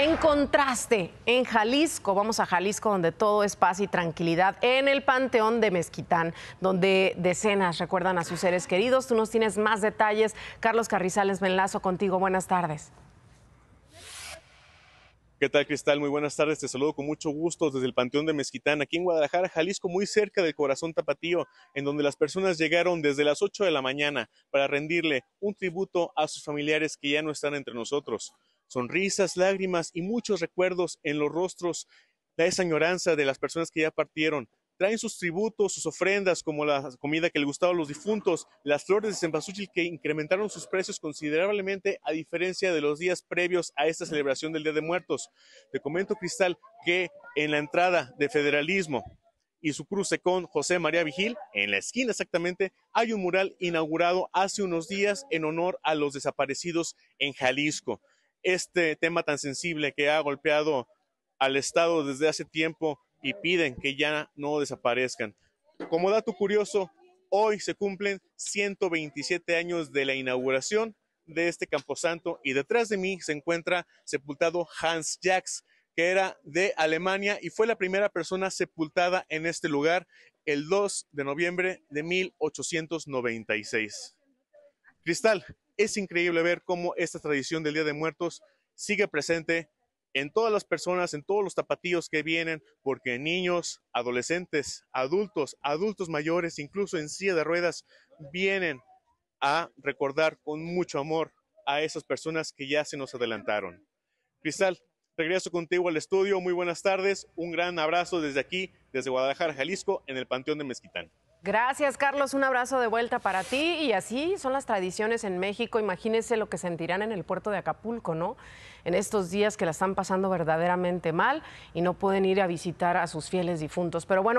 En contraste, en Jalisco, vamos a Jalisco donde todo es paz y tranquilidad, en el Panteón de Mezquitán, donde decenas recuerdan a sus seres queridos. Tú nos tienes más detalles. Carlos Carrizales, me enlazo contigo. Buenas tardes. ¿Qué tal, Cristal? Muy buenas tardes. Te saludo con mucho gusto desde el Panteón de Mezquitán, aquí en Guadalajara, Jalisco, muy cerca del corazón tapatío, en donde las personas llegaron desde las 8 de la mañana para rendirle un tributo a sus familiares que ya no están entre nosotros sonrisas, lágrimas y muchos recuerdos en los rostros, de esa añoranza de las personas que ya partieron. Traen sus tributos, sus ofrendas, como la comida que le gustaba a los difuntos, las flores de cempasúchil que incrementaron sus precios considerablemente a diferencia de los días previos a esta celebración del Día de Muertos. Te comento, Cristal, que en la entrada de federalismo y su cruce con José María Vigil, en la esquina exactamente, hay un mural inaugurado hace unos días en honor a los desaparecidos en Jalisco este tema tan sensible que ha golpeado al Estado desde hace tiempo y piden que ya no desaparezcan. Como dato curioso, hoy se cumplen 127 años de la inauguración de este camposanto y detrás de mí se encuentra sepultado Hans Jax, que era de Alemania y fue la primera persona sepultada en este lugar el 2 de noviembre de 1896. Cristal, es increíble ver cómo esta tradición del Día de Muertos sigue presente en todas las personas, en todos los tapatíos que vienen, porque niños, adolescentes, adultos, adultos mayores, incluso en silla de ruedas, vienen a recordar con mucho amor a esas personas que ya se nos adelantaron. Cristal, regreso contigo al estudio. Muy buenas tardes. Un gran abrazo desde aquí, desde Guadalajara, Jalisco, en el Panteón de Mezquitán. Gracias, Carlos. Un abrazo de vuelta para ti. Y así son las tradiciones en México. Imagínense lo que sentirán en el puerto de Acapulco, ¿no? En estos días que la están pasando verdaderamente mal y no pueden ir a visitar a sus fieles difuntos. Pero bueno.